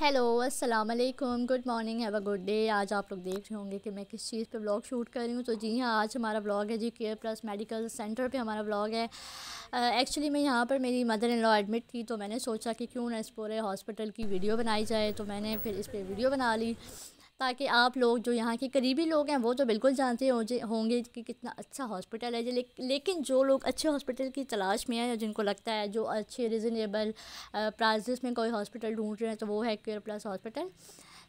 Hello अस्सलाम वालेकुम good morning have a good day आज आप लोग देख रहे होंगे कि मैं किस चीज़ पे ब्लॉग शूट कर रही हूँ तो जी हाँ आज हमारा ब्लॉग है G care plus medical centre पे हमारा ब्लॉग है एक्चुअली uh, मैं यहाँ पर मेरी मदर इन लॉ एडमिट थी तो मैंने सोचा कि क्यों ना इस पूरे हॉस्पिटल की वीडियो बनाई जाए तो मैंने फिर इस पर वीडियो बना ली ताकि आप लोग जो यहाँ के करीबी लोग हैं वो तो बिल्कुल जानते होंगे कि कितना अच्छा हॉस्पिटल है लेकिन जो लोग अच्छे हॉस्पिटल की तलाश में हैं जिनको लगता है जो अच्छे रिजनेबल प्राइजेस में कोई हॉस्पिटल ढूंढ रहे हैं तो वो है केयर प्लस हॉस्पिटल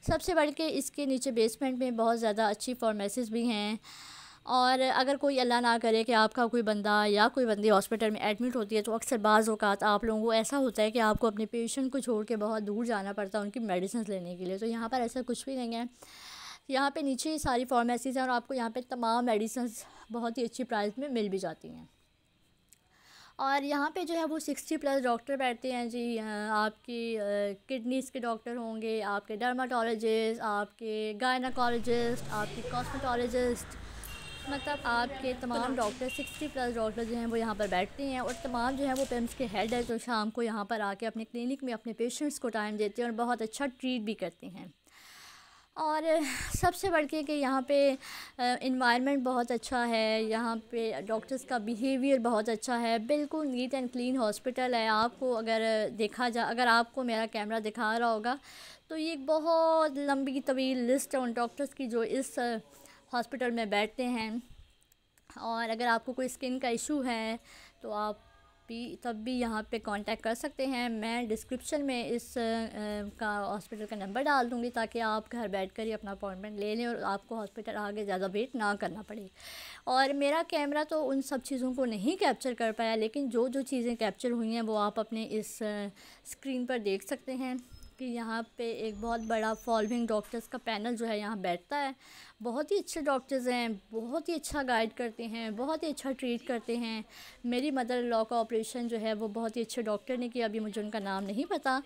सबसे बढ़ के इसके नीचे बेसमेंट में बहुत ज़्यादा अच्छी फार्मेसीज़ भी हैं और अगर कोई अल्लाह ना करे कि आपका कोई बंदा या कोई बंदी हॉस्पिटल में एडमिट होती है तो अक्सर बाज़ अवत आप लोगों को ऐसा होता है कि आपको अपने पेशेंट को छोड़ के बहुत दूर जाना पड़ता है उनकी मेडिसिन लेने के लिए तो यहाँ पर ऐसा कुछ भी नहीं है यहाँ पे नीचे सारी फार्मेसीज़ हैं और आपको यहाँ पे तमाम मेडिसिन बहुत ही अच्छी प्राइस में मिल भी जाती हैं और यहाँ पे जो है वो सिक्सटी प्लस डॉक्टर बैठते हैं जी आपकी किडनीज़ के डॉक्टर होंगे आपके डर्माटोलॉजिस्ट आपके गायनाकोलॉजिस्ट आपके कॉस्मेटोलॉजिस्ट मतलब आपके तमाम डॉक्टर सिक्सटी प्लस डॉक्टर जो हैं वो यहाँ पर बैठते हैं और तमाम जो है वो पेम्स के हेड है जो शाम को यहाँ पर आके अपने क्लिनिक में अपने पेशेंट्स को टाइम देते हैं और बहुत अच्छा ट्रीट भी करते हैं और सबसे बढ़ के कि यहाँ पे इन्वायरमेंट बहुत अच्छा है यहाँ पे डॉक्टर्स का बिहेवियर बहुत अच्छा है बिल्कुल नीट एंड क्लीन हॉस्पिटल है आपको अगर देखा जा अगर आपको मेरा कैमरा दिखा रहा होगा तो ये एक बहुत लंबी तवील लिस्ट है उन डॉक्टर्स की जो इस हॉस्पिटल में बैठते हैं और अगर आपको कोई स्किन का इशू है तो आप भी तब भी यहाँ पे कांटेक्ट कर सकते हैं मैं डिस्क्रिप्शन में इस आ, का हॉस्पिटल का नंबर डाल दूँगी ताकि आप घर बैठ कर ही अपना अपॉइंटमेंट ले लें और आपको हॉस्पिटल आगे ज़्यादा वेट ना करना पड़े और मेरा कैमरा तो उन सब चीज़ों को नहीं कैप्चर कर पाया लेकिन जो जो चीज़ें कैप्चर हुई हैं वो आप अपने इस स्क्रीन पर देख सकते हैं कि यहाँ पे एक बहुत बड़ा फॉलोइंग डॉक्टर्स का पैनल जो है यहाँ बैठता है बहुत ही अच्छे डॉक्टर्स हैं बहुत ही अच्छा गाइड करते हैं बहुत ही अच्छा ट्रीट करते हैं मेरी मदर लॉ का ऑपरेशन जो है वो बहुत ही अच्छे डॉक्टर ने किया अभी मुझे उनका नाम नहीं पता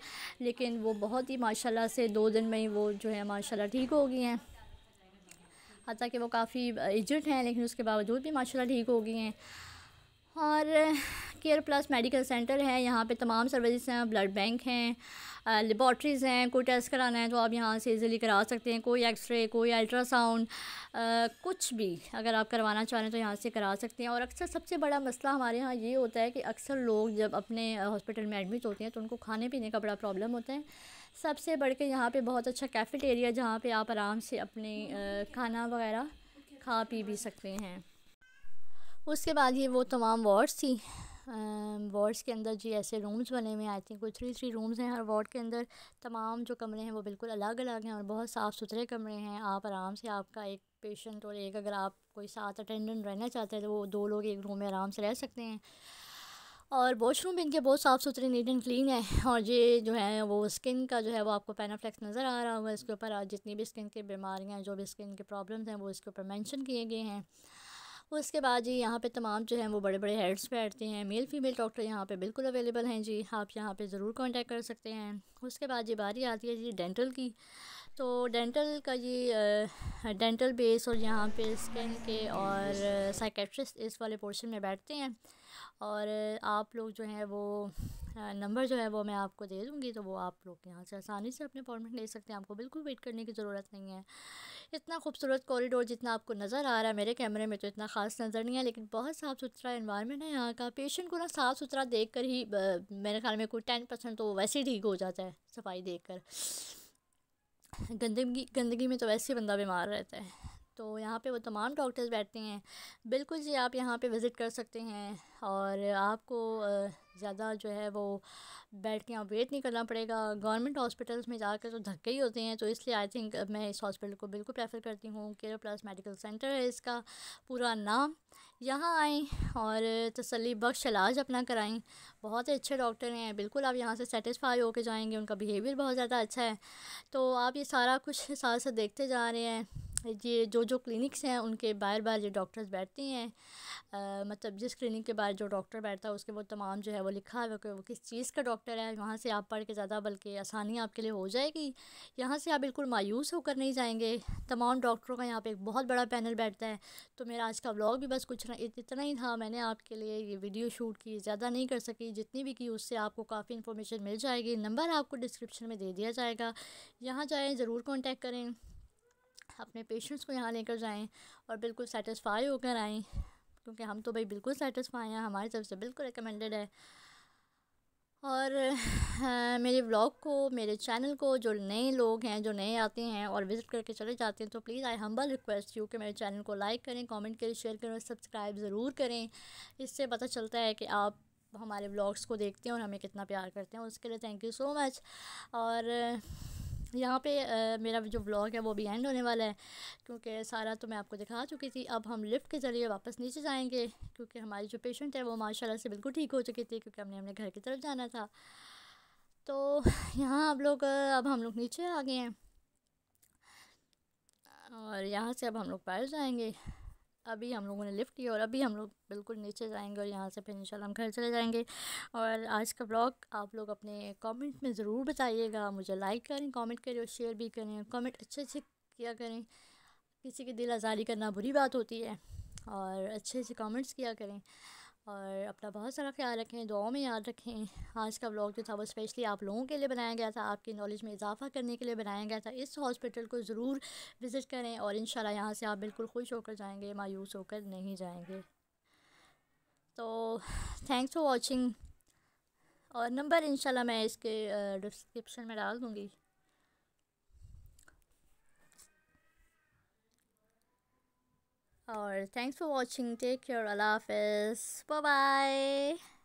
लेकिन वो बहुत ही माशाल्लाह से दो दिन में ही वो जो है माशाल्लाह ठीक हो गई हैं कि वो काफ़ी इज्जत हैं लेकिन उसके बावजूद भी माशाल्लाह ठीक हो गई हैं और केयर प्लस मेडिकल सेंटर है यहाँ पे तमाम सर्विसेज हैं ब्लड बैंक हैं लेबॉट्रीज़ हैं कोई टेस्ट कराना है तो आप यहाँ से इजीली करा सकते हैं कोई एक्सरे कोई अल्ट्रासाउंड कुछ भी अगर आप करवाना चाह रहे हैं तो यहाँ से करा सकते हैं और अक्सर सबसे बड़ा मसला हमारे यहाँ ये होता है कि अक्सर लोग जब अपने हॉस्पिटल में एडमिट होते हैं तो उनको खाने पीने का बड़ा प्रॉब्लम होता है सबसे बढ़ के यहाँ पर बहुत अच्छा कैफेटेरिया जहाँ पर आप आराम से अपने खाना वगैरह खा पी भी सकते हैं उसके बाद ये वो तमाम वार्ड्स थी वार्ड्स के अंदर जी ऐसे रूम्स बने हुए हैं आई थिंक कोई थ्री थ्री रूम्स हैं हर वार्ड के अंदर तमाम जो कमरे हैं वो बिल्कुल अलग अलग हैं और बहुत साफ़ सुथरे कमरे हैं आप आराम से आपका एक पेशेंट और एक अगर आप कोई साथ अटेंडेंट रहना चाहते हैं तो वो दो लोग एक रूम में आराम से रह सकते हैं और वॉशरूम भी इनके बहुत साफ़ सुथरे नीट एंड क्लीन है और ये जो है वो स्किन का जो है वो आपको पैनाफ्लेक्स नज़र आ रहा होगा इसके ऊपर आज जितनी भी स्किन की बीमारियाँ जो भी स्किन के प्रॉब्लम्स हैं वो इसके ऊपर मैंशन किए गए हैं उसके बाद जी यहाँ पे तमाम जो है वो बड़े बड़े हेड्स बैठते हैं मेल फीमेल डॉक्टर यहाँ पे बिल्कुल अवेलेबल हैं जी आप यहाँ पे ज़रूर कांटेक्ट कर सकते हैं उसके बाद जी बारी आती है जी डेंटल की तो डेंटल का ये डेंटल बेस और यहाँ पे स्किन के और साइकेट्रिस्ट इस वाले पोर्शन में बैठते हैं और आप लोग जो हैं वो नंबर जो है वो मैं आपको दे दूँगी तो वो आप लोग यहाँ से आसानी से अपने अपॉइंटमेंट ले सकते हैं आपको बिल्कुल वेट करने की ज़रूरत नहीं है इतना खूबसूरत कॉरिडोर जितना आपको नज़र आ रहा है मेरे कैमरे में तो इतना ख़ास नज़र नहीं है लेकिन बहुत साफ़ सुथरा इन्वायरमेंट है यहाँ का पेशेंट को ना साफ़ सुथरा देख कर ही मेरे ख्याल में कोई टेन परसेंट तो वैसे ही ठीक हो जाता है सफाई देख कर गंदगी गंदगी में तो वैसे ही बंदा बीमार रहता है तो यहाँ पे वो तमाम डॉक्टर्स बैठते हैं बिल्कुल जी आप यहाँ पे विज़िट कर सकते हैं और आपको ज़्यादा जो है वो बैठ के यहाँ वेट नहीं करना पड़ेगा गवर्नमेंट हॉस्पिटल्स में जाकर तो धक्के ही होते हैं तो इसलिए आई थिंक मैं इस हॉस्पिटल को बिल्कुल प्रेफर करती हूँ केयर प्लस मेडिकल सेंटर है इसका पूरा नाम यहाँ आएँ और तसली बख्श इलाज अपना कराएँ बहुत अच्छे डॉक्टर हैं बिल्कुल आप यहाँ से सेटिस्फाई होकर जाएंगे उनका बिहेवियर बहुत ज़्यादा अच्छा है तो आप ये सारा कुछ साथ साथ देखते जा रहे हैं ये जो जो क्लिनिक्स हैं उनके बाहर बाहर ये डॉक्टर्स बैठते हैं आ, मतलब जिस क्लिनिक के बाहर जो डॉक्टर बैठता है उसके वो तमाम जो है वो लिखा है वो किस चीज़ का डॉक्टर है वहाँ से आप पढ़ के ज़्यादा बल्कि आसानी आपके लिए हो जाएगी यहाँ से आप बिल्कुल मायूस होकर नहीं जाएंगे तमाम डॉक्टरों का यहाँ पर एक बहुत बड़ा पैनल बैठता है तो मेरा आज का ब्लॉग भी बस कुछ इतना ही था मैंने आपके लिए ये वीडियो शूट की ज़्यादा नहीं कर सकी जितनी भी की उससे आपको काफ़ी इन्फॉर्मेशन मिल जाएगी नंबर आपको डिस्क्रिप्शन में दे दिया जाएगा यहाँ जाएँ ज़रूर कॉन्टैक्ट करें अपने पेशेंट्स को यहाँ लेकर जाएं और बिल्कुल सेटिस्फाई होकर आएँ क्योंकि हम तो भाई बिल्कुल सेटिस्फाई हैं हमारी तरफ से बिल्कुल रिकमेंडेड है और आ, हाँ, मेरे ब्लॉग को मेरे चैनल को जो नए लोग हैं जो नए आते हैं और विज़िट करके चले जाते हैं तो please I humble request you कि मेरे चैनल को लाइक करें कमेंट करें शेयर करें और सब्सक्राइब ज़रूर करें इससे पता चलता है कि आप हमारे ब्लॉग्स को देखते हैं और हमें कितना प्यार करते हैं उसके लिए थैंक यू सो मच और यहाँ पे आ, मेरा जो ब्लॉग है वो भी एंड होने वाला है क्योंकि सारा तो मैं आपको दिखा चुकी थी अब हम लिफ्ट के ज़रिए वापस नीचे जाएंगे क्योंकि हमारी जो पेशेंट है वो माशाल्लाह से बिल्कुल ठीक हो चुकी थी क्योंकि हमने हमने घर की तरफ जाना था तो यहाँ आप लोग अब हम लोग नीचे आ गए हैं और यहाँ से अब हम लोग पैर जाएंगे अभी हम लोगों ने लिफ्ट किया और अभी हम लोग बिल्कुल नीचे जाएंगे और यहाँ से फिर इंशाल्लाह हम घर चले जाएंगे और आज का ब्लॉग आप लोग अपने कमेंट में ज़रूर बताइएगा मुझे लाइक करें कमेंट करें और शेयर भी करें कमेंट अच्छे अच्छे किया करें किसी की दिल आज़ारी करना बुरी बात होती है और अच्छे अच्छे कॉमेंट्स किया करें और अपना बहुत सारा ख्याल रखें दुआओं में याद रखें आज का ब्लॉग जो था वो स्पेशली आप लोगों के लिए बनाया गया था आपकी नॉलेज में इजाफा करने के लिए बनाया गया था इस हॉस्पिटल को ज़रूर विज़िट करें और इन यहाँ से आप बिल्कुल खुश होकर जाएंगे मायूस होकर नहीं जाएंगे तो थैंक्स फॉर वॉचिंग और नंबर इनशाला मैं इसके डिस्क्रिप्शन में डाल दूँगी Alright, thanks for watching. Take care, Allah Hafiz. Bye bye.